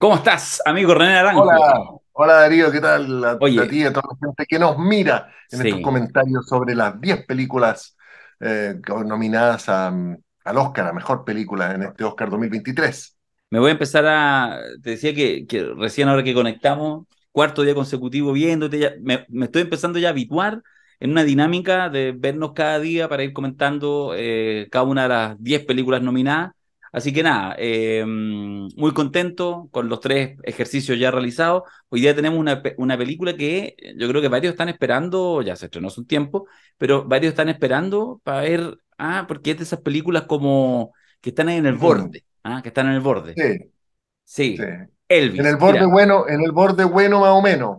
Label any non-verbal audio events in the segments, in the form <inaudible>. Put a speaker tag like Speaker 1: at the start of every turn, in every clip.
Speaker 1: ¿Cómo
Speaker 2: estás, amigo
Speaker 1: René Aranjo? Hola, hola Darío, ¿qué tal? A, Oye. a ti y a toda la gente que nos mira en estos comentarios sobre las 10 películas eh, nominadas a, al Oscar, a Mejor Película en este Oscar 2023.
Speaker 2: Me voy a empezar a... Te decía que, recién ahora que conectamos, cuarto día consecutivo viéndote, me, estoy empezando ya a habituar en una dinámica de vernos cada día para ir comentando eh, cada una de las 10 películas nominadas Así que nada, eh, mm, muy contento con los tres ejercicios ya realizados. Hoy día tenemos una, una, película que eh, yo creo que varios están esperando, ya se estrenó hace un tiempo, pero varios están esperando para ver, ah, porque es de esas películas como que están en el borde, ah, que están en el borde. Sí. Sí. Elvis. En el borde
Speaker 1: bueno, en el borde bueno más o menos.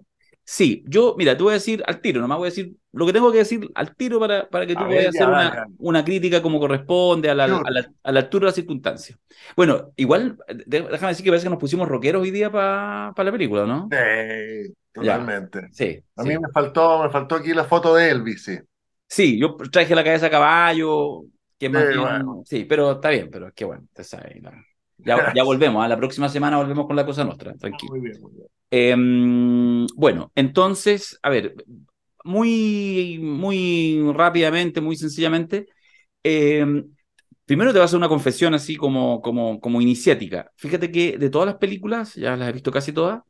Speaker 2: Sí, yo, mira, te voy a decir al tiro, nomás voy a decir lo que tengo que decir al tiro para, para que tú puedas hacer una, crítica como corresponde a la, a, la, altura de la circunstancia. Bueno, igual, déjame decir que parece que nos pusimos rockeros hoy día para la película, ¿no? Sí, totalmente. Sí. A mí me faltó, me faltó aquí la foto de Elvis, sí. Sí, yo traje la cabeza a caballo, que sí, sí, pero está bien, pero qué bueno, te sabes. Ya, volvemos, a ¿ah? la próxima semana volvemos con la cosa nuestra, tranquilo. Ah, muy bien, em, bueno, entonces, a ver, muy, muy rápidamente, muy sencillamente, em, primero te voy a hacer una confesión así como, como, como iniciática. Fíjate que de todas las películas, ya las he visto casi todas,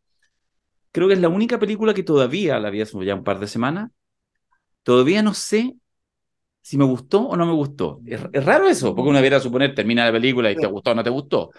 Speaker 2: creo que es la única película que todavía, la vi hace ya un par de semanas, todavía no sé si me gustó o no me gustó. Es, raro eso, porque uno debería suponer, termina la película y te gustó o no te gustó.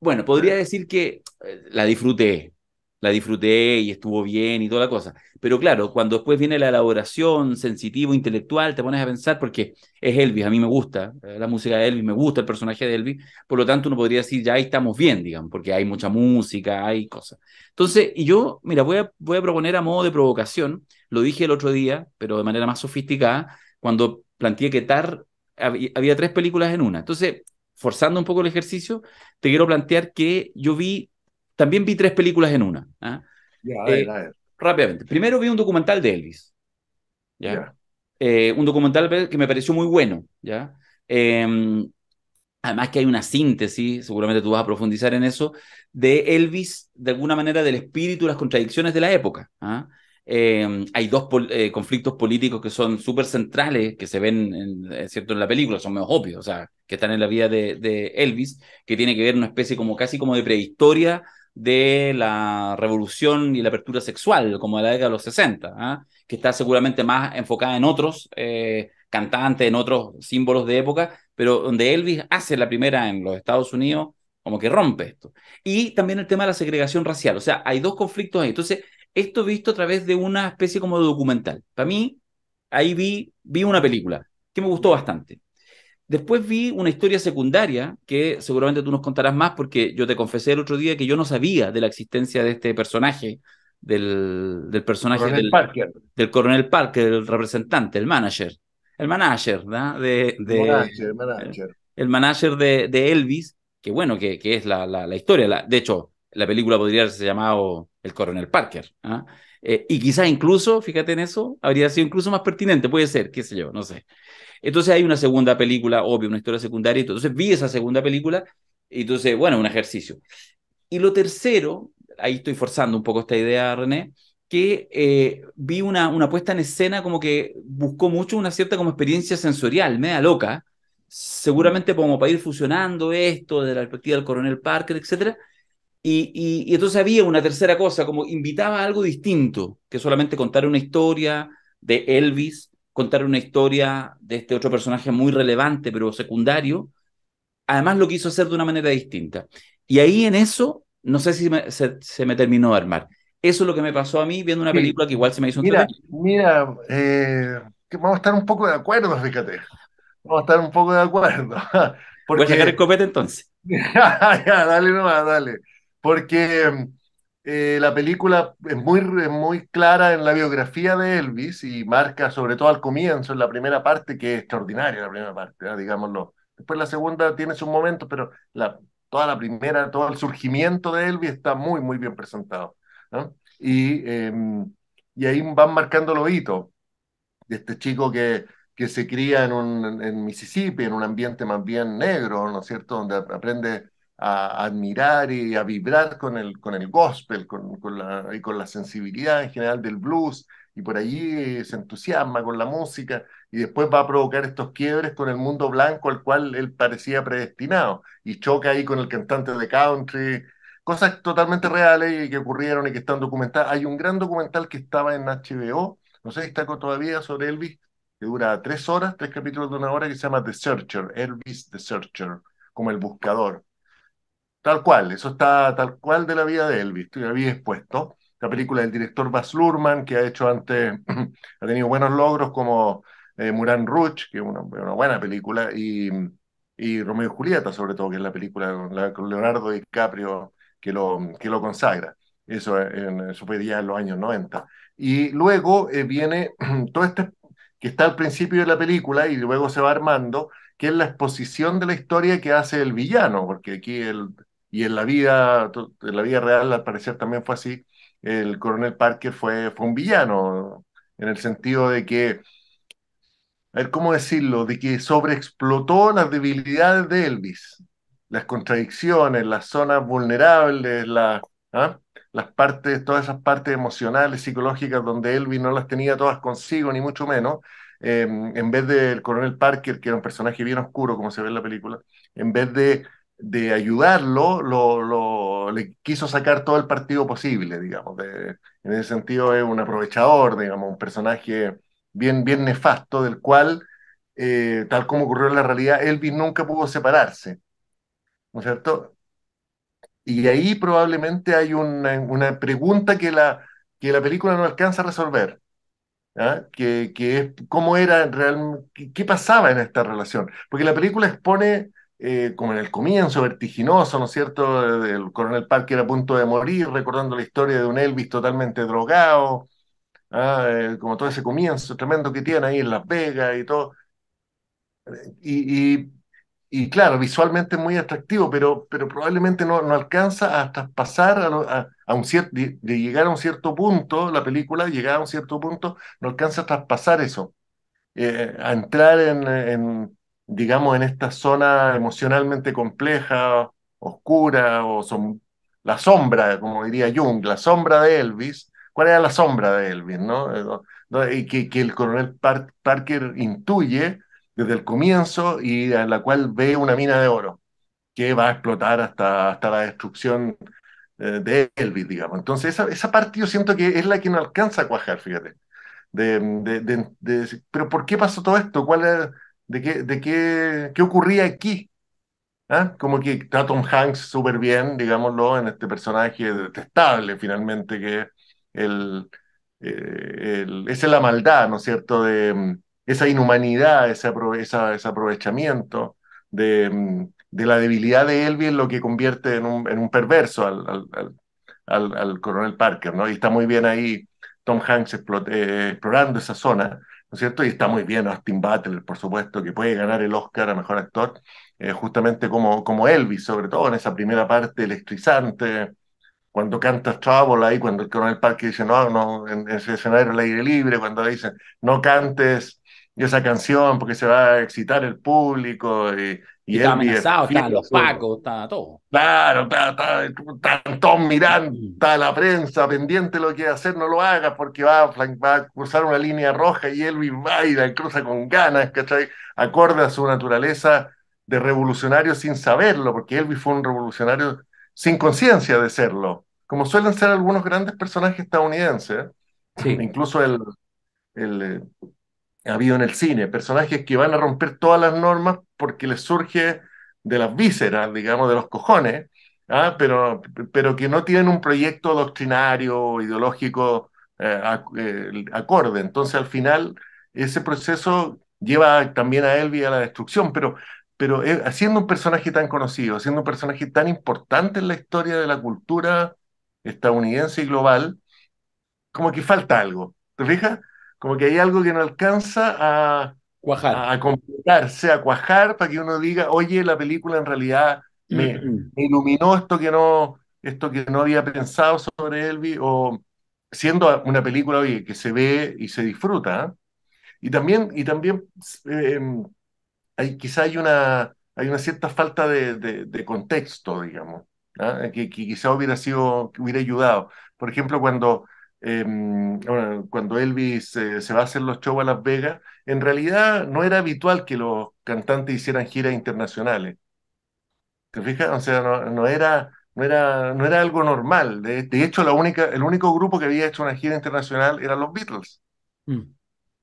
Speaker 2: Bueno, podría decir que eh, la disfruté, la disfruté y estuvo bien y toda la cosa. Pero claro, cuando después viene la elaboración sensitivo, intelectual, te pones a pensar porque es Elvis, a mí me gusta eh, la música de Elvis, me gusta el personaje de Elvis, por lo tanto uno podría decir, ya ahí estamos bien, digamos, porque hay mucha música, hay cosas. Entonces, y yo, mira, voy a, voy a proponer a modo de provocación, lo dije el otro día, pero de manera más sofisticada, cuando planteé que TAR había, tres películas en una. Entonces, forzando un poco el ejercicio, te quiero plantear que yo vi, también vi tres películas en una. ¿ah? Ya, eh, rápidamente. Primero vi un documental de Elvis. ¿ya? Eh, un documental que me pareció muy bueno. ¿ya? Em, además que hay una síntesis, seguramente tú vas a profundizar en eso, de Elvis, de alguna manera, del espíritu, las contradicciones de la época. ¿ah? Em, hay dos eh, conflictos políticos que son súper centrales, que se ven en, eh, ¿cierto? en la película, son menos obvios, o sea, que están en la vida de, Elvis, que tiene que ver una especie como casi como de prehistoria de la revolución y la apertura sexual, como de la década de los 60, ¿ah? que está seguramente más enfocada en otros eh, cantantes, en otros símbolos de época, pero donde Elvis hace la primera en los Estados Unidos, como que rompe esto. Y también el tema de la segregación racial, o sea, hay dos conflictos ahí. Entonces, esto visto a través de una especie como de documental. Para mí, ahí vi, vi una película que me gustó bastante. Después vi una historia secundaria que seguramente tú nos contarás más porque yo te confesé el otro día que yo no sabía de la existencia de este personaje, del, del personaje del, del coronel Parker, del representante, el manager. El manager, da De, de
Speaker 1: manager.
Speaker 2: El, manager de, Elvis, que bueno, que, que es la, la, la historia. La, de hecho, la película podría haberse llamado El Coronel Parker. ¿ah? Eh, y quizás incluso, fíjate en eso, habría sido incluso más pertinente, puede ser, qué sé yo, no sé. Entonces hay una segunda película, obvio, una historia secundaria. Entonces vi esa segunda película y entonces, bueno, un ejercicio. Y lo tercero, ahí estoy forzando un poco esta idea, René, que eh, vi una, una puesta en escena como que buscó mucho una cierta como experiencia sensorial, media loca, seguramente como para ir fusionando esto de la perspectiva del coronel Parker, etcétera, y, y, entonces había una tercera cosa, como invitaba a algo distinto, que solamente contar una historia de Elvis, contar una historia de este otro personaje muy relevante, pero secundario. Además lo quiso hacer de una manera distinta. Y ahí en eso, no sé si se, me terminó de armar. Eso es lo que me pasó a mí viendo una película que igual se me hizo un Mira,
Speaker 1: mira eh, vamos a estar un poco de acuerdo, fíjate. Vamos a estar un poco de acuerdo. Porque... <laughs> Voy a sacar el
Speaker 2: copete entonces.
Speaker 1: <laughs> ya, dale nomás, dale porque mm, eh, la película es muy, muy clara en la biografía de Elvis y marca sobre todo al comienzo, en la primera parte, que es extraordinaria la primera parte, ¿eh? digámoslo. Después la segunda tiene sus momentos, pero la, toda la primera, todo el surgimiento de Elvis está muy, muy bien presentado. ¿no? Y, em, y, ahí van marcando los hitos de este chico que, que se cría en, un, en Mississippi, en un ambiente más bien negro, ¿no es cierto?, donde aprende a admirar y a vibrar con el, con el gospel con, con la, y con la sensibilidad en general del blues, y por allí eh, se entusiasma con la música y después va a provocar estos quiebres con el mundo blanco al cual él parecía predestinado y choca ahí con el cantante de country, cosas totalmente reales y que ocurrieron y que están documentadas. Hay un gran documental que estaba en HBO, no sé si está todavía sobre Elvis, que dura tres horas, tres capítulos de una hora, que se llama The Searcher, Elvis The Searcher, como el buscador. Tal cual, eso está tal cual de la vida de Elvis, lo había expuesto. La película del director Baz Luhrmann, que ha hecho antes, <clears throat> ha tenido buenos logros como eh, Muran Rouge, que es una, buena película, y, Romeo y Julieta, sobre todo, que es la película con, Leonardo DiCaprio que lo, que lo consagra. Eso, en, fue ya en los años 90. Y luego eh, viene <clears throat> todo este, que está al principio de la película y luego se va armando, que es la exposición de la historia que hace el villano, porque aquí el, y en la vida, en la vida real al parecer también fue así, el coronel Parker fue, fue un villano, en el sentido de que, a ver, ¿cómo decirlo? De que sobreexplotó las debilidades de Elvis, las contradicciones, las zonas vulnerables, las... ¿ah? las partes, todas esas partes emocionales, psicológicas, donde Elvis no las tenía todas consigo, ni mucho menos, em, en vez del coronel Parker, que era un personaje bien oscuro, como se ve en la película, en vez de de ayudarlo, lo, lo, le quiso sacar todo el partido posible, digamos. De, en ese sentido es un aprovechador, digamos, un personaje bien, bien nefasto del cual, eh, tal como ocurrió en la realidad, Elvis nunca pudo separarse, ¿no es cierto? Y ahí probablemente hay una, una pregunta que la, que la película no alcanza a resolver. que, que es cómo era realmente, qué pasaba en esta relación. Porque la película expone eh, como en el comienzo, vertiginoso, ¿no es cierto? El coronel Parker a punto de morir, recordando la historia de un Elvis totalmente drogado, ah, eh, como todo ese comienzo tremendo que tiene ahí en Las Vegas y todo. Y, claro, visualmente muy atractivo, pero, pero probablemente no, no alcanza a traspasar, a, un cierto, de, llegar a un cierto punto, la película, llegar a un cierto punto, no alcanza a traspasar eso, eh, a entrar en, en digamos, en esta zona emocionalmente compleja, oscura, o son, la sombra, como diría Jung, la sombra de Elvis. ¿Cuál era la sombra de Elvis? ¿no? Eh, y que, que el coronel Parker intuye desde el comienzo y en la cual ve una mina de oro que va a explotar hasta, hasta la destrucción eh, de Elvis, digamos. Entonces, esa, esa parte yo siento que es la que no alcanza a cuajar, fíjate. De, de, de, pero ¿por qué pasó todo esto? ¿Cuál es de qué, de qué, qué ocurría aquí. ¿Ah? Como que está Tom Hanks súper bien, digámoslo, en este personaje detestable finalmente, que el, eh, el, esa es la maldad, ¿no es cierto? De mm, esa inhumanidad, ese, esa, ese aprovechamiento de, mm, de, la debilidad de Elvis lo que convierte en un, en un perverso al, al, al, coronel Parker, ¿no? Y está muy bien ahí Tom Hanks eh, explorando esa zona es cierto? Y está muy bien Austin Butler, por supuesto, que puede ganar el Oscar a Mejor Actor, eh, justamente como, como Elvis, sobre todo en esa primera parte electrizante, cuando canta Trouble ahí, cuando el coronel y dice, no, no, en, ese escenario al aire libre, cuando le dicen, no cantes esa canción porque se va a excitar el público, y y, y está amenazado, los pacos, está todo. Claro, está, está, está mirando, mm. está la prensa pendiente lo que hacer, no lo hagas porque va a, cruzar una línea roja y Elvis va y la cruza con ganas, ¿cachai? Acorde a su naturaleza de revolucionario sin saberlo, porque Elvis fue un revolucionario sin conciencia de serlo, como suelen ser algunos grandes personajes estadounidenses, incluso el, el eh, ha habido en el cine, personajes que van a romper todas las normas porque les surge de las vísceras, digamos, de los cojones, ¿ah? pero, pero que no tienen un proyecto doctrinario, ideológico eh, eh, acorde. Entonces, al final, ese proceso lleva también a Elvi a la destrucción, pero, pero eh, un personaje tan conocido, haciendo un personaje tan importante en la historia de la cultura estadounidense y global, como que falta algo. ¿Te fijas? como que hay algo que no alcanza a, cuajar. a, a sea cuajar para que uno diga, oye, la película en realidad mm, mm. me, iluminó esto que no esto que no había pensado sobre Elvis o siendo una película que se ve y se disfruta ¿eh? y también y también em, hay quizá hay una hay una cierta falta de, contexto digamos ¿eh? que, que, quizá hubiera sido que hubiera ayudado por ejemplo cuando Em, cuando Elvis se va a hacer los shows a Las Vegas, en realidad no era habitual que los cantantes hicieran giras internacionales. ¿Te fijas? O sea, no, era, no, era, no era algo normal. De, hecho, la única, el único grupo que había hecho una gira internacional eran los Beatles. Mm.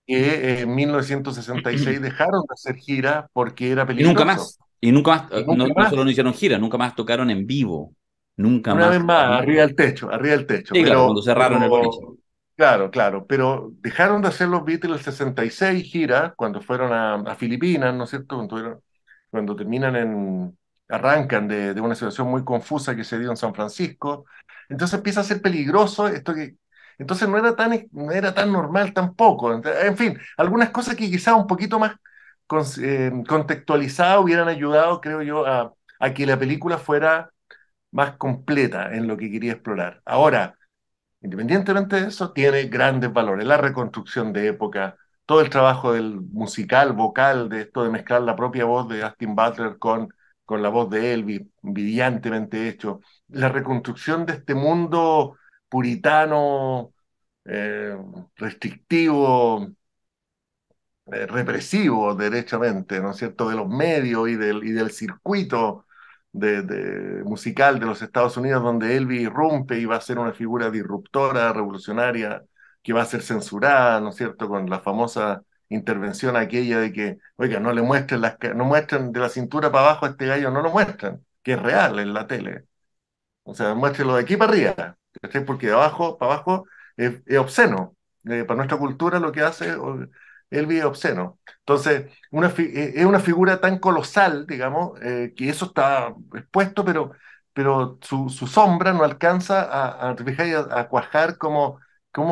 Speaker 1: Que en 1966 <clears throat> dejaron de hacer gira porque era peligroso. Y nunca más.
Speaker 2: Y nunca más. más. no, solo no hicieron giras,
Speaker 1: nunca más tocaron en vivo. Nunca Una más. vez más, arriba del techo, arriba del techo. pero, claro, cuando cerraron el Claro, claro, pero dejaron de hacer los Beatles 66 giras cuando fueron a, Filipinas, ¿no es cierto? Cuando, cuando terminan en, arrancan de, una situación muy confusa que se dio en San Francisco. Entonces empieza a ser peligroso esto que... Entonces no era tan, no era tan normal tampoco. En fin, algunas cosas que quizás un poquito más eh, contextualizadas hubieran ayudado, creo yo, a, a que la película fuera más completa en lo que quería explorar. Ahora, independientemente de eso, tiene grandes valores. La reconstrucción de época, todo el trabajo del musical, vocal, de esto de mezclar la propia voz de Austin Butler con, con la voz de Elvis, brillantemente hecho. La reconstrucción de este mundo puritano, eh, restrictivo, eh, represivo, derechamente, ¿no es cierto?, de los medios y del, y del circuito de, musical de los Estados Unidos, donde Elvis irrumpe y va a ser una figura disruptora, revolucionaria, que va a ser censurada, ¿no es cierto?, con la famosa intervención aquella de que, oiga, no le muestren, las, no muestren de la cintura para abajo a este gallo, no lo muestran, que es real en la tele. O sea, muéstrenlo de aquí para arriba, porque de abajo para abajo es, obsceno. Eh, para nuestra cultura lo que hace Elvi es obsceno. Entonces, eh, es una figura tan colosal, digamos, eh, que eso está expuesto, pero, pero su, sombra no alcanza a, a, cuajar cómo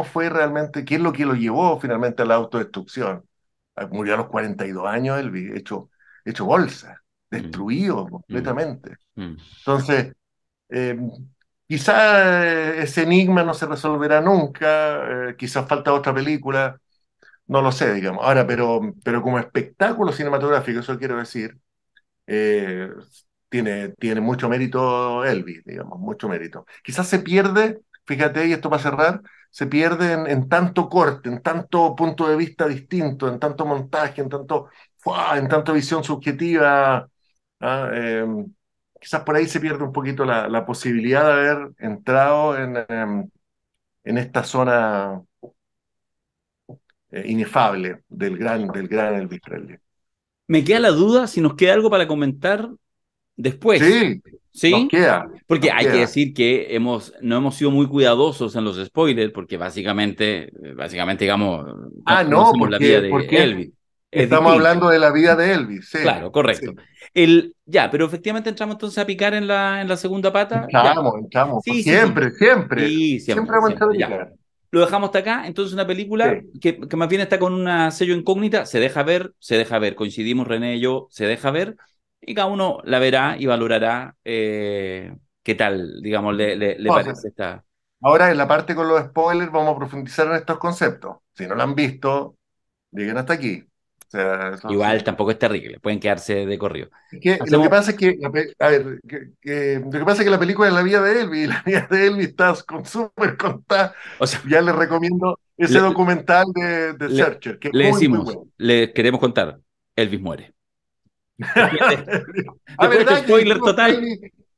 Speaker 1: fue realmente, qué es lo que lo llevó finalmente a la autodestrucción. Ah, murió a los 42 años, Elvis, hecho, bolsa, mm. destruido mm. completamente. Mm. Entonces, eh, quizá ese enigma no se resolverá nunca, quizás falta otra película, no lo sé, digamos. Ahora, pero, pero como espectáculo cinematográfico, eso quiero decir, eh, tiene, tiene mucho mérito Elvis, digamos, mucho mérito. Quizás se pierde, fíjate, ahí, esto para cerrar, se pierde en, tanto corte, en tanto punto de vista distinto, en tanto montaje, en tanto, en tanto visión subjetiva. ¿ah? Em, quizás por ahí se pierde un poquito la, la posibilidad de haber entrado en, em, en esta zona eh, inefable del gran, del gran Elvis Presley. Me queda la duda si nos queda algo para comentar después. Sí,
Speaker 2: ¿Sí? queda. Porque hay que decir que hemos, no hemos sido muy cuidadosos en los spoilers, porque básicamente, eh, básicamente digamos, ah, no, porque, la vida de Elvis.
Speaker 1: Estamos hablando
Speaker 2: de la vida de Elvis. Sí. Claro, correcto. El, ya, pero efectivamente entramos entonces a picar en la, en la segunda pata. Entramos, entramos. siempre, siempre,
Speaker 1: siempre, siempre. Siempre,
Speaker 2: vamos lo dejamos hasta acá. Entonces, una película que, más bien está con una sello incógnita, se deja ver, se deja ver. Coincidimos René y yo, se deja ver. Y cada uno la verá y valorará eh, qué tal, digamos, le, parece esta.
Speaker 1: Ahora, en la parte con los spoilers, vamos a profundizar en estos conceptos. Si no la han visto, lleguen hasta aquí. Igual tampoco es terrible, pueden quedarse de corrido. Lo que pasa es que, a ver, lo que pasa es que la película es la vida de Elvis, y <laughs> la vida de Elvis está con súper contada. O sea, ya les recomiendo ese documental de, de Searcher. Que le decimos,
Speaker 2: le queremos contar, Elvis muere. a <laughs> ah, verdad este spoiler
Speaker 1: total.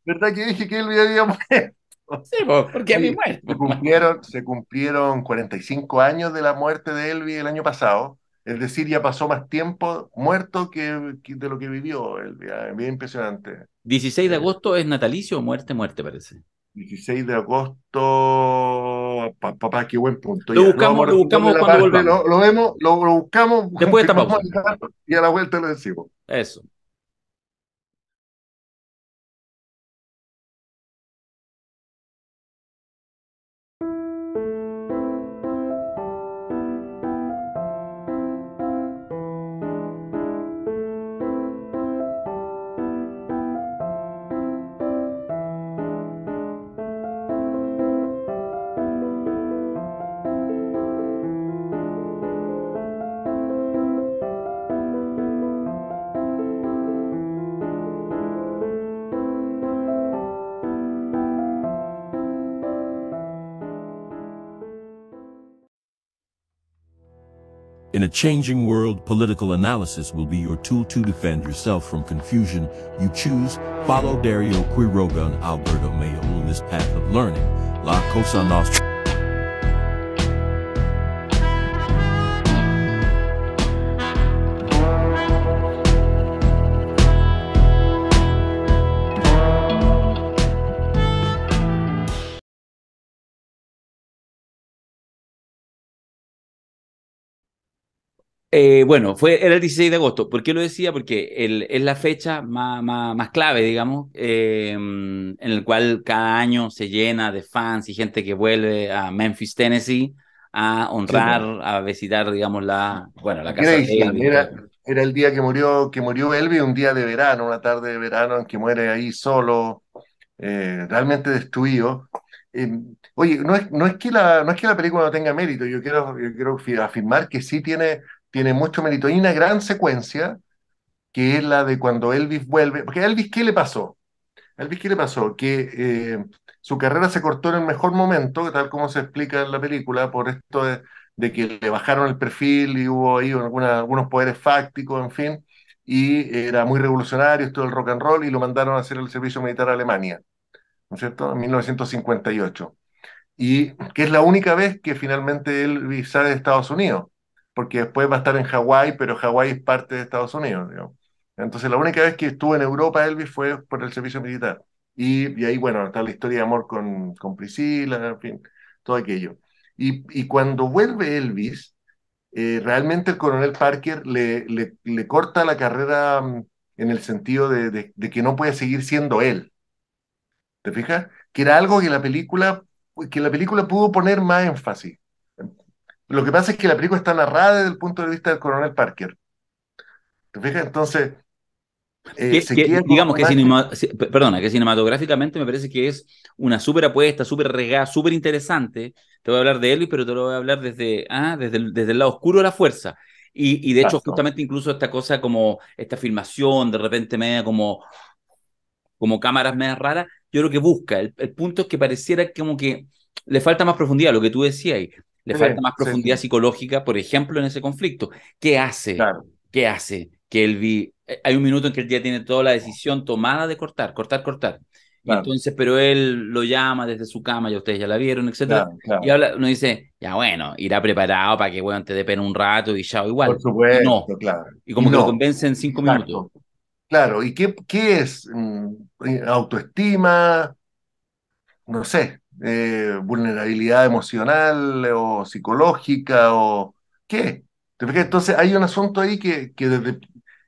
Speaker 1: ¿Verdad que dije que Elvis había muerto? Sí, porque a mí Se cumplieron, se cumplieron 45 años de la muerte de Elvis el año pasado. Es decir, ya pasó más tiempo muerto que, de lo que vivió. El, bien impresionante. 16 de eh, agosto es natalicio o muerte, muerte parece. 16 de agosto. Papá, qué buen punto. Lo buscamos, lo, buscamos cuando Lo, vemos, lo, buscamos. Después de <laughs> Y a la vuelta lo decimos. Eso.
Speaker 2: In a changing world, political analysis will be your tool to defend yourself from confusion. You choose, follow Dario Quiroga and Alberto Mayo on this path of learning. La Cosa Nostra. Eh, bueno, fue, era el 16 de agosto. ¿Por qué lo decía? Porque es la fecha más, clave, digamos, eh, en el cual cada año se llena de fans y gente que vuelve a Memphis, Tennessee, a honrar, a visitar, digamos, la, bueno, la casa de Era,
Speaker 1: era, el día que murió, que murió Elvis, un día de verano, una tarde de verano en que muere ahí solo, eh, realmente destruido. oye, no es, no, es que la, no es que la película no tenga mérito, yo quiero, yo quiero afirmar que sí tiene tiene mucho mérito. y una gran secuencia que es la de cuando Elvis vuelve. Porque Elvis, ¿qué le pasó? Elvis, ¿qué le pasó? Que eh, su carrera se cortó en el mejor momento, tal como se explica en la película, por esto de, que le bajaron el perfil y hubo ahí algunos poderes fácticos, en fin, y era muy revolucionario esto del rock and roll y lo mandaron a hacer el servicio militar a Alemania, ¿no es cierto? En 1958. Y que es la única vez que finalmente Elvis sale de Estados Unidos porque después va a estar en Hawái, pero Hawái es parte de Estados Unidos. Entonces, la única vez que estuvo en Europa, Elvis, fue por el servicio militar. Y, ahí, bueno, está la historia de amor con, con Priscila, en fin, todo aquello. Y, cuando vuelve Elvis, eh, realmente el coronel Parker le, le, corta la carrera mm, en el sentido de, de, que no puede seguir siendo él. ¿Te fijas? Que era algo que la película, que la película pudo poner más énfasis. Lo que pasa es que la película está narrada desde el punto de vista del coronel Parker. ¿Te fijas? Entonces,
Speaker 2: eh, digamos que, cinematográficamente me parece que es una súper apuesta, súper regada, súper interesante. Te voy a hablar de él pero te lo voy a hablar desde, ah, desde, el, desde el lado oscuro de la fuerza. Y, de hecho, justamente incluso esta cosa como esta filmación, de repente media como, como cámaras media raras, yo creo que busca. El, punto es que pareciera como que le falta más profundidad, lo que tú decías. Ahí le falta más profundidad psicológica, por ejemplo, en ese conflicto. ¿Qué hace? ¿Qué hace que él vi, eh, Hay un minuto en que el día tiene toda la decisión tomada de cortar, cortar, cortar. Entonces, pero él lo llama desde su cama, ya ustedes ya la vieron, etc. Y habla, uno dice, ya bueno, irá preparado para que bueno, te dé pena un rato y ya igual. Por
Speaker 1: supuesto, claro. Y como que lo convence en cinco minutos. Claro, ¿y qué, qué es? Mm, eh, ¿Autoestima? No sé. Eh, vulnerabilidad emocional eh, o psicológica o qué. Entonces hay un asunto ahí que, que, desde,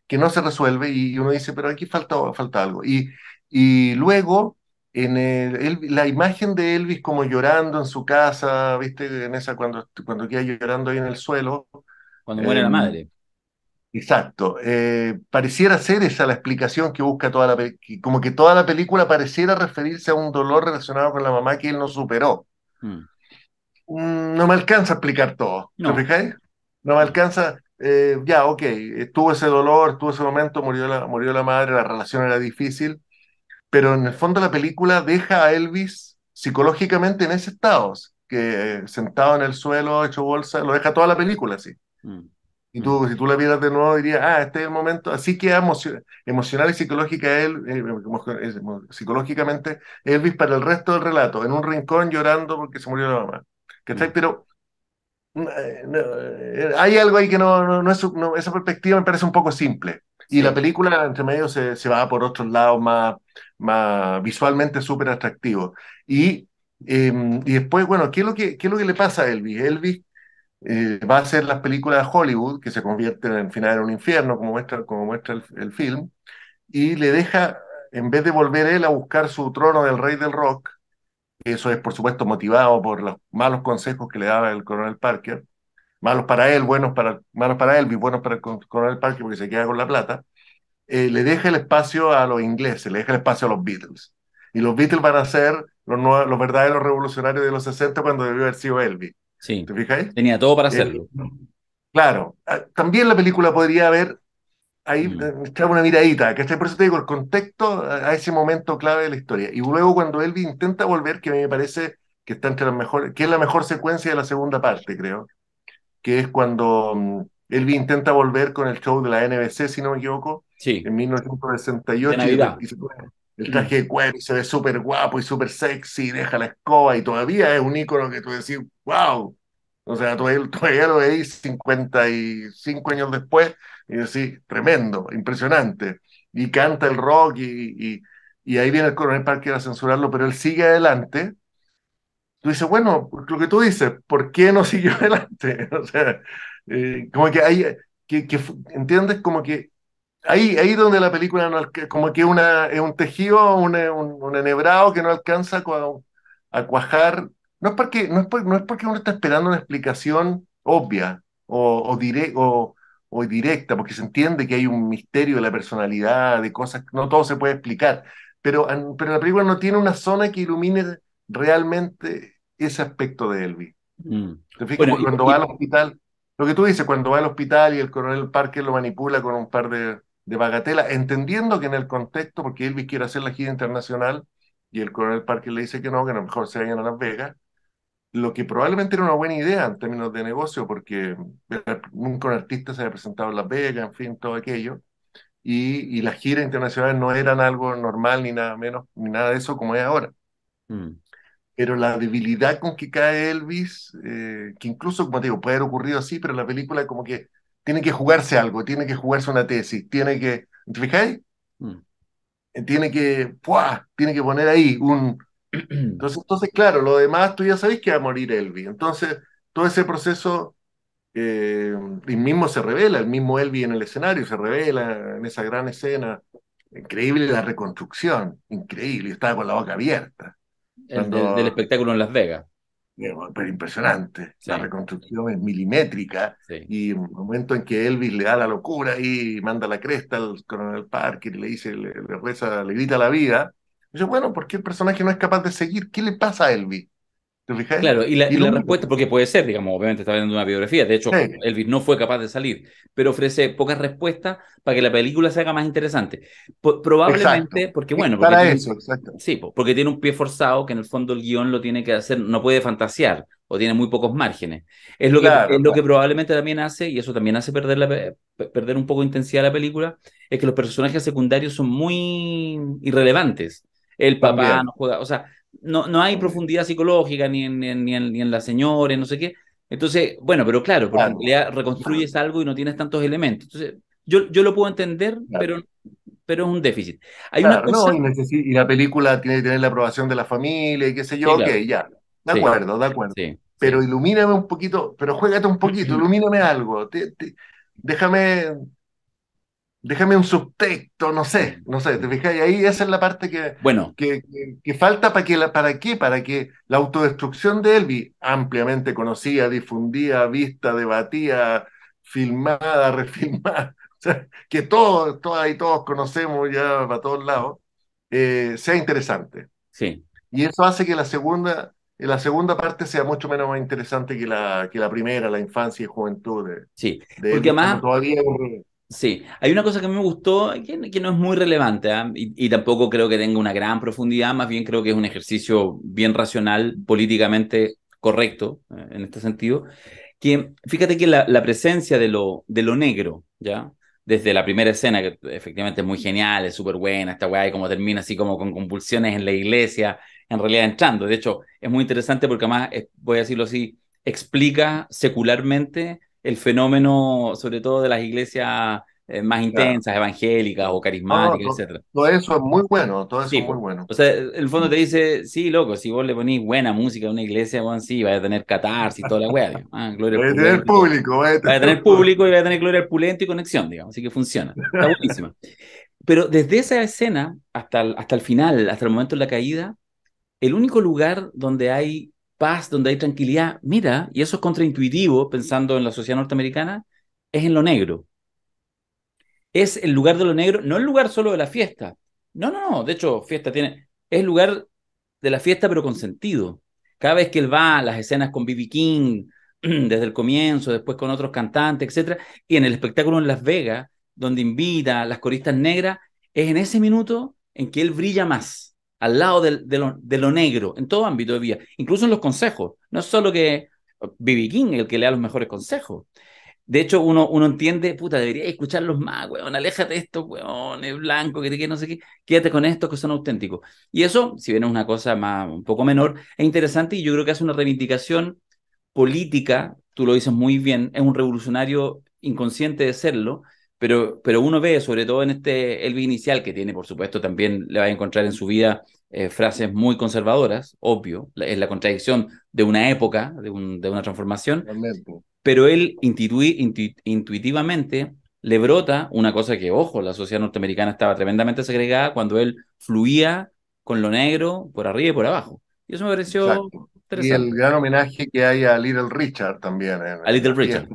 Speaker 1: que no se resuelve y, uno dice, pero aquí falta, falta algo. Y, y luego, en el, la imagen de Elvis como llorando en su casa, ¿viste? En esa, cuando, cuando queda llorando ahí en el suelo. Cuando muere la em, madre. Exacto. Eh, pareciera ser esa la explicación que busca toda la como que toda la película pareciera referirse a un dolor relacionado con la mamá que él no superó. Mm. Mm, no me alcanza a explicar todo. ¿lo fijáis? No me alcanza. Eh, ya, ok, tuvo ese dolor, tuvo ese momento, murió la, murió la madre, la relación era difícil, pero en el fondo la película deja a Elvis psicológicamente en ese estado, que eh, sentado en el suelo, hecho bolsa, lo deja toda la película así. Mm. Y tú, si tú la vieras de nuevo, dirías, ah, este es el momento. Así que emocional, y psicológica él, eh, psicológicamente, Elvis para el resto del relato, en un rincón llorando porque se murió la mamá. Mm. Pero mm, eh, eh, hay algo ahí que no, no es, esa perspectiva me parece un poco simple. Y la película, entre medio, se, va por otros lados más, más visualmente súper atractivo Y, em, y después, bueno, ¿qué es, lo que, ¿qué es lo que le pasa a Elvis? Elvis eh, va a ser las películas de Hollywood, que se convierten en final en un infierno, como muestra, como muestra el, film, y le deja, en vez de volver él a buscar su trono del rey del rock, eso es por supuesto motivado por los malos consejos que le daba el coronel Parker, malos para él, buenos para, malos para Elvis, buenos para el coronel Parker porque se queda con la plata, eh, le deja el espacio a los ingleses, le deja el espacio a los Beatles. Y los Beatles van a ser los, los verdaderos revolucionarios de los 60 cuando debió haber sido Elvis Sí. Tenía todo para eh, hacerlo. claro. Ah, también la película podría haber ahí me mm. eh, una miradita, que por eso te digo el contexto a ese momento clave de la historia. Y luego cuando Elvis intenta volver, que me parece que está entre las mejores, que es la mejor secuencia de la segunda parte, creo, que es cuando mm, Elvis intenta volver con el show de la NBC, si no me equivoco, sí. en 1968. El traje de cuero se ve súper guapo y súper sexy, y deja la escoba y todavía es un ícono que tú decís, wow. O sea, todavía, <laughs> todavía lo veis 55 años después y decís, tremendo, impresionante. Y canta el rock y, y, ahí viene el coronel Parker a censurarlo, pero él sigue adelante. Tú dices, bueno, lo que tú dices, ¿por qué no <laughs> siguió adelante? <laughs> o sea, eh, como que hay, que, que, entiendes como que ahí, ahí donde la película como que una, es un tejido, un, enhebrado que no alcanza a, cuajar. No es, porque, no, es no es porque uno está esperando una explicación obvia o, directa, porque se entiende que hay un misterio de la personalidad, de cosas, no todo se puede explicar, pero, pero la película no tiene una zona que ilumine realmente ese aspecto de Elvis. Mm. cuando va al hospital, lo que tú dices, cuando va al hospital y el coronel Parker lo manipula con un par de de Bagatela, entendiendo que en el contexto, porque Elvis quiere hacer la gira internacional y el coronel Parker le dice que no, que a lo mejor se vayan a Las Vegas, lo que probablemente era una buena idea en términos de negocio, porque nunca un artista se había presentado en Las Vegas, en fin, todo aquello, y, las giras internacionales no eran algo normal ni nada menos, ni nada de eso como es ahora. Mm. pero la debilidad con que cae Elvis, eh, que incluso, como te digo, puede haber ocurrido así, pero la película como que tiene que jugarse algo, tiene que jugarse una tesis, tiene que, ¿te mm. Tiene que, tiene que poner ahí un... <clears throat> Entonces, entonces, claro, lo demás tú ya sabes que va a morir Elvi. Entonces, todo ese proceso, eh, mismo se revela, el mismo Elvi en el escenario se revela en esa gran escena. Increíble la reconstrucción, increíble, estaba con la boca abierta. del espectáculo en Las Vegas pero impresionante. La reconstrucción es milimétrica y un momento en que Elvis le da la locura y manda la cresta al coronel Parker y le dice, le, reza, le grita la vida. dice bueno, ¿por qué el personaje no es capaz de seguir? ¿Qué le pasa a Elvis? Claro, y la, respuesta, porque
Speaker 2: puede ser, digamos, obviamente está viendo una biografía, de hecho Elvis no fue capaz de salir, pero ofrece pocas respuestas para que la película se haga más interesante. probablemente, porque bueno, porque eso, exacto. Sí, porque tiene un pie forzado que en el fondo el guión lo tiene que hacer, no puede fantasear o tiene muy pocos márgenes. Es lo, que, lo que probablemente también hace, y eso también hace perder, perder un poco de intensidad a la película, es que los personajes secundarios son muy irrelevantes. El papá no juega, o sea, no, no hay profundidad psicológica ni en, ni, ni en la señora, no sé qué. Entonces, bueno, pero claro, porque en realidad reconstruyes algo y no tienes tantos elementos.
Speaker 1: Entonces, yo, yo lo puedo entender, pero, pero es un déficit. Hay una cosa... no, y, la película tiene que tener la aprobación de la familia y qué sé yo, ok, ya. De acuerdo, de acuerdo. pero ilumíname un poquito, pero juégate un poquito, <clears throat> ilumíname algo. déjame déjame un subtexto, no sé, no sé, te y ahí esa es la parte que, bueno. que, que, falta para que, la, para qué, para que la autodestrucción de Elvis, ampliamente conocida, difundida, vista, debatida, filmada, <laughs> refilmada, o sea, que todos, todas y todos conocemos ya para todos lados, eh, sea interesante. Sí. Y eso hace que la segunda, la segunda parte sea mucho menos interesante que la, que la primera, la infancia y juventud. sí, porque más... Todavía
Speaker 2: Sí, hay una cosa que me gustó que, que no es muy relevante ¿ah? y, tampoco creo que tenga una gran profundidad, más bien creo que es un ejercicio bien racional, políticamente correcto eh, en este sentido, que fíjate que la, presencia de lo, negro, ¿ya? Desde la primera escena, que efectivamente es muy genial, es súper buena, esta weá y como termina así como con convulsiones en la iglesia, en realidad entrando. De hecho, es muy interesante porque además, eh, voy a decirlo así, explica secularmente el fenómeno, sobre todo de las iglesias eh, más intensas, evangélicas o carismáticas, etc.
Speaker 1: Todo eso es muy bueno, todo eso es muy bueno. O
Speaker 2: sea, el fondo te dice, sí, loco, si vos le ponís buena música a una iglesia, vos sí, vas a tener catarsis, toda la weá. Ah, va a tener público,
Speaker 1: va a tener, público
Speaker 2: y va a tener gloria al pulento y conexión, digamos, así que funciona. Está buenísima. Pero desde esa escena hasta hasta el final, hasta el momento de la caída, el único lugar donde hay paz, donde hay tranquilidad, mira, y eso es contraintuitivo pensando en la sociedad norteamericana, es en lo negro. Es el lugar de lo negro, no el lugar solo de la fiesta. No, no, no, de hecho, fiesta tiene, es el lugar de la fiesta pero con sentido. Cada vez que él va, a las escenas con B.B. King, <clears throat> desde el comienzo, después con otros cantantes, etc. Y en el espectáculo en Las Vegas, donde invita a las coristas negras, es en ese minuto en que él brilla más al lado de, lo, negro, en todo ámbito de vida, incluso en los consejos. No es solo que oh, Bibi King el que lea los mejores consejos. De hecho, uno, uno entiende, puta, debería escucharlos más, weón, aléjate de estos es blanco, que te que no sé qué, quédate con estos que son auténticos. Y eso, si bien es una cosa más, un poco menor, es interesante y yo creo que hace una reivindicación política, tú lo dices muy bien, es un revolucionario inconsciente de serlo, pero, pero uno ve, sobre todo en este Elvis inicial, que tiene, por supuesto, también le va a encontrar en su vida eh, frases muy conservadoras, obvio, es la contradicción de una época, de, una transformación, pero él intuí, intuitivamente le brota una cosa que, ojo, la sociedad norteamericana estaba tremendamente segregada cuando él fluía con lo negro por arriba y por abajo.
Speaker 1: Y eso me pareció interesante. Y el gran homenaje que hay a Little Richard también. Eh, a Little Richard.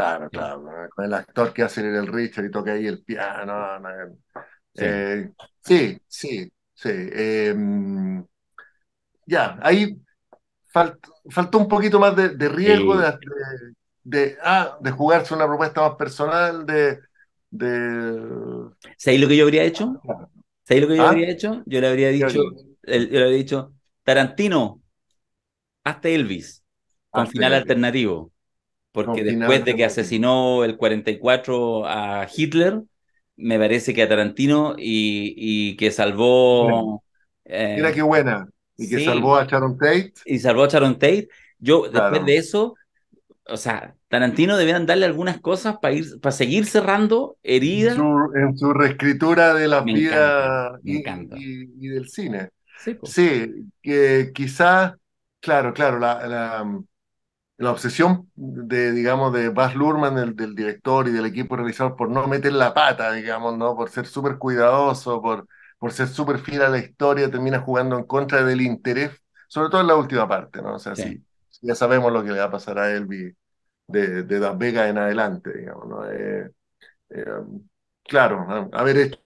Speaker 1: Claro, claro, con el actor que hace en el Richard y toca ahí el piano. Eh, sí, sí, sí. Em, ya, ahí faltó un poquito más de, riesgo ah, de, jugarse una propuesta más personal, de... de... ¿Sabéis lo que yo habría hecho?
Speaker 2: ¿Sabéis lo que yo ¿Ah? habría hecho? Yo le habría dicho, yo le dicho, Tarantino, hasta Elvis, con final alternativo porque después de que asesinó el 44 a Hitler, me parece que a Tarantino y, y que salvó... Mira eh, qué
Speaker 1: buena. Y que salvó a Sharon Tate.
Speaker 2: Y salvó a Sharon Tate. Yo, después de eso, o sea, Tarantino debían darle algunas cosas para ir para seguir cerrando
Speaker 1: heridas. En su, reescritura de la vida y, del cine. Sí, que quizás, claro, claro, la, la obsesión de, digamos, de Baz Luhrmann, el, del director y del equipo realizador, por no meter la pata, digamos, ¿no? Por ser súper cuidadoso, por, por ser súper fiel a la historia, termina jugando en contra del interés, sobre todo en la última parte, ¿no? O sea, sí. ya sabemos lo que le va a pasar a Elvi de, de Las Vegas en adelante, digamos, ¿no? Eh, eh, claro, haber hecho,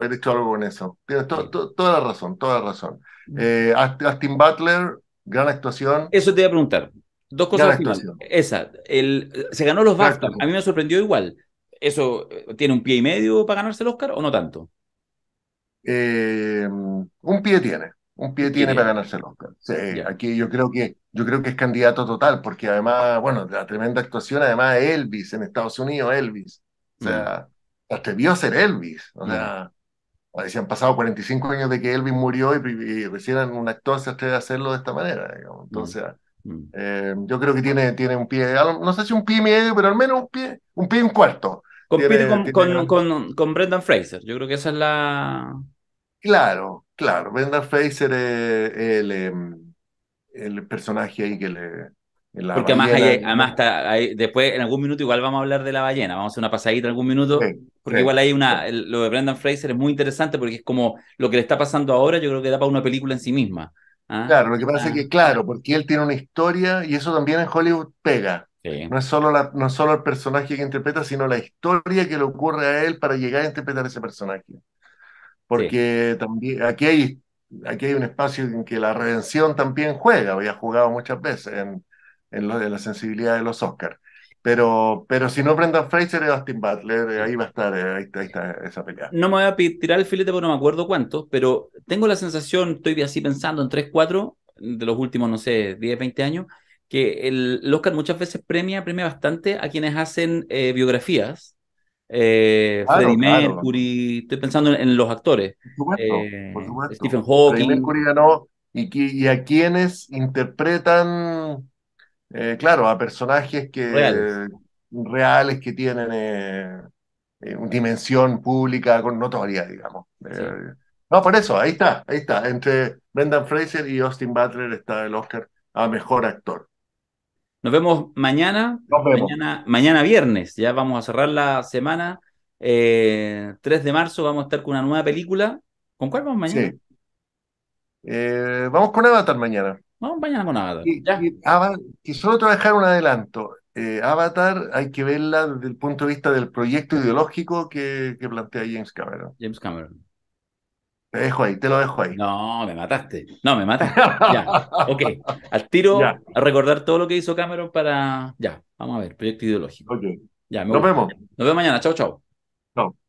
Speaker 1: haber hecho algo con eso. Tienes toda la razón, toda la razón. Mm. Eh, Astin Butler, gran actuación. Eso te voy a preguntar.
Speaker 2: Dos cosas. Esa, el, se ganó los BAFTA. A mí me sorprendió igual.
Speaker 1: ¿Eso eh, tiene un pie y medio para ganarse el Oscar o no tanto? Eh, un pie tiene, un pie tiene, para ganarse el Oscar. Aquí yo creo que yo creo que es candidato total, porque además, bueno, la tremenda actuación, además Elvis en Estados Unidos, Elvis. O sea, mm. hasta atrevió a ser Elvis. O sea, mm. se han pasado 45 años de que Elvis murió y, recién un actor se atreve a hacerlo de esta manera. Mm. Entonces, Mm. Eh, yo creo que tiene, tiene un pie, no sé si un pie y medio, pero al menos un pie, un pie y un cuarto. Compite
Speaker 2: con, Brendan Fraser, yo creo que esa es la... Claro,
Speaker 1: claro, Brendan Fraser es el, em, el personaje ahí que le... Porque además, hay, además
Speaker 2: está, después en algún minuto igual vamos a hablar de la ballena, vamos a hacer una pasadita en algún minuto, porque igual hay una, lo de Brendan Fraser es muy interesante porque es como lo que le está pasando
Speaker 1: ahora, yo creo que da para una película en sí misma. Ah, claro, lo que pasa es ah. que, claro, porque él tiene una historia y eso también en Hollywood pega. No, es solo la, no solo el personaje que interpreta, sino la historia que le ocurre a él para llegar a interpretar ese personaje. Porque también aquí hay, aquí hay un espacio en que la redención también juega, había jugado muchas veces en, en, lo, en la sensibilidad de los Oscars. Pero, pero si no Brendan Fraser y Austin Butler, eh, ahí va a estar, eh, ahí está, esa pelea.
Speaker 2: No me voy a tirar el filete porque no me acuerdo cuánto, pero tengo la sensación, estoy así pensando en 3, 4, de los últimos, no sé, 10, 20 años, que el, Oscar muchas veces premia, premia bastante a quienes hacen eh, biografías. Eh, Freddie Mercury, estoy pensando en, los actores.
Speaker 1: Por supuesto, Stephen Hawking. Freddie Mercury ganó, y, y a quienes interpretan eh, claro, a personajes que, reales. que tienen eh, eh, dimensión pública con notoriedad digamos. no, por eso, ahí está, ahí está. Entre Brendan Fraser y Austin Butler está el Oscar a Mejor Actor.
Speaker 2: Nos vemos mañana. Mañana, viernes, ya vamos a cerrar la semana. 3 de marzo vamos a estar con una nueva película. ¿Con cuál vamos mañana?
Speaker 1: vamos con Avatar mañana.
Speaker 2: Vamos mañana con Avatar.
Speaker 1: solo te voy a dejar un adelanto. Eh, Avatar hay que verla desde el punto de vista del proyecto ideológico que, plantea James Cameron. James Cameron. Te dejo ahí, te lo dejo
Speaker 2: ahí. No, me mataste. No, me mataste. ok. Al tiro, a recordar todo lo que hizo Cameron para. Ya, vamos a ver, proyecto ideológico. Ya, Nos vemos. Nos vemos mañana. Chao,
Speaker 1: chao. Chao.